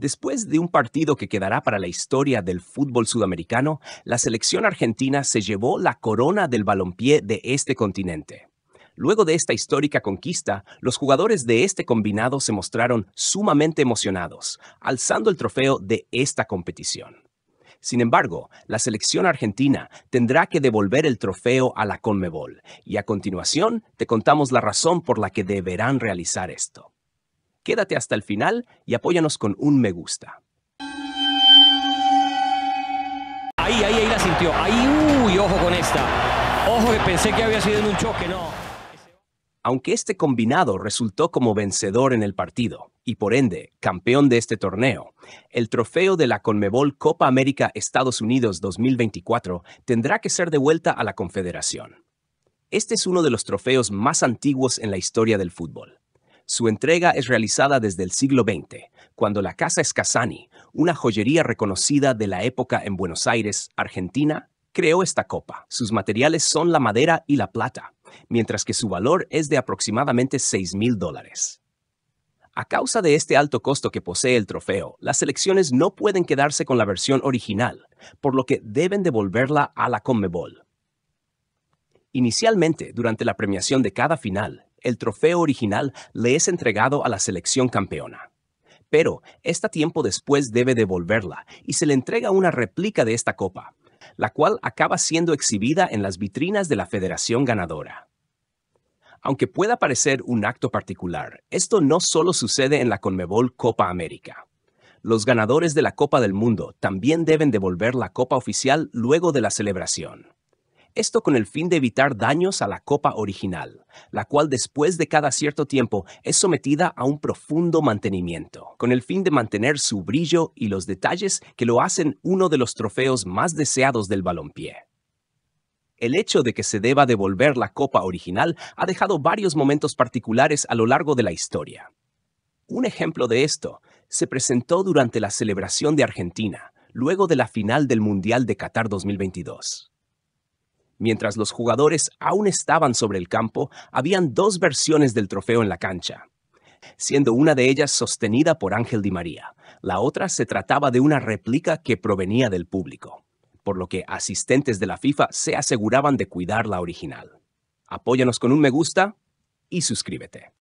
Después de un partido que quedará para la historia del fútbol sudamericano, la selección argentina se llevó la corona del balompié de este continente. Luego de esta histórica conquista, los jugadores de este combinado se mostraron sumamente emocionados, alzando el trofeo de esta competición. Sin embargo, la selección argentina tendrá que devolver el trofeo a la Conmebol, y a continuación te contamos la razón por la que deberán realizar esto. Quédate hasta el final y apóyanos con un me gusta. Ahí, ahí, ahí la sintió. Ahí, uy, ojo con esta. Ojo que pensé que había sido un choque, no. Aunque este combinado resultó como vencedor en el partido y por ende campeón de este torneo, el trofeo de la Conmebol Copa América Estados Unidos 2024 tendrá que ser devuelta a la Confederación. Este es uno de los trofeos más antiguos en la historia del fútbol su entrega es realizada desde el siglo XX, cuando la Casa Scassani, una joyería reconocida de la época en Buenos Aires, Argentina, creó esta copa. Sus materiales son la madera y la plata, mientras que su valor es de aproximadamente 6 mil dólares. A causa de este alto costo que posee el trofeo, las selecciones no pueden quedarse con la versión original, por lo que deben devolverla a la Conmebol. Inicialmente, durante la premiación de cada final, el trofeo original le es entregado a la selección campeona. Pero esta tiempo después debe devolverla y se le entrega una réplica de esta copa, la cual acaba siendo exhibida en las vitrinas de la federación ganadora. Aunque pueda parecer un acto particular, esto no solo sucede en la Conmebol Copa América. Los ganadores de la Copa del Mundo también deben devolver la copa oficial luego de la celebración. Esto con el fin de evitar daños a la copa original, la cual después de cada cierto tiempo es sometida a un profundo mantenimiento, con el fin de mantener su brillo y los detalles que lo hacen uno de los trofeos más deseados del balompié. El hecho de que se deba devolver la copa original ha dejado varios momentos particulares a lo largo de la historia. Un ejemplo de esto se presentó durante la celebración de Argentina, luego de la final del Mundial de Qatar 2022. Mientras los jugadores aún estaban sobre el campo, habían dos versiones del trofeo en la cancha, siendo una de ellas sostenida por Ángel Di María. La otra se trataba de una réplica que provenía del público, por lo que asistentes de la FIFA se aseguraban de cuidar la original. Apóyanos con un me gusta y suscríbete.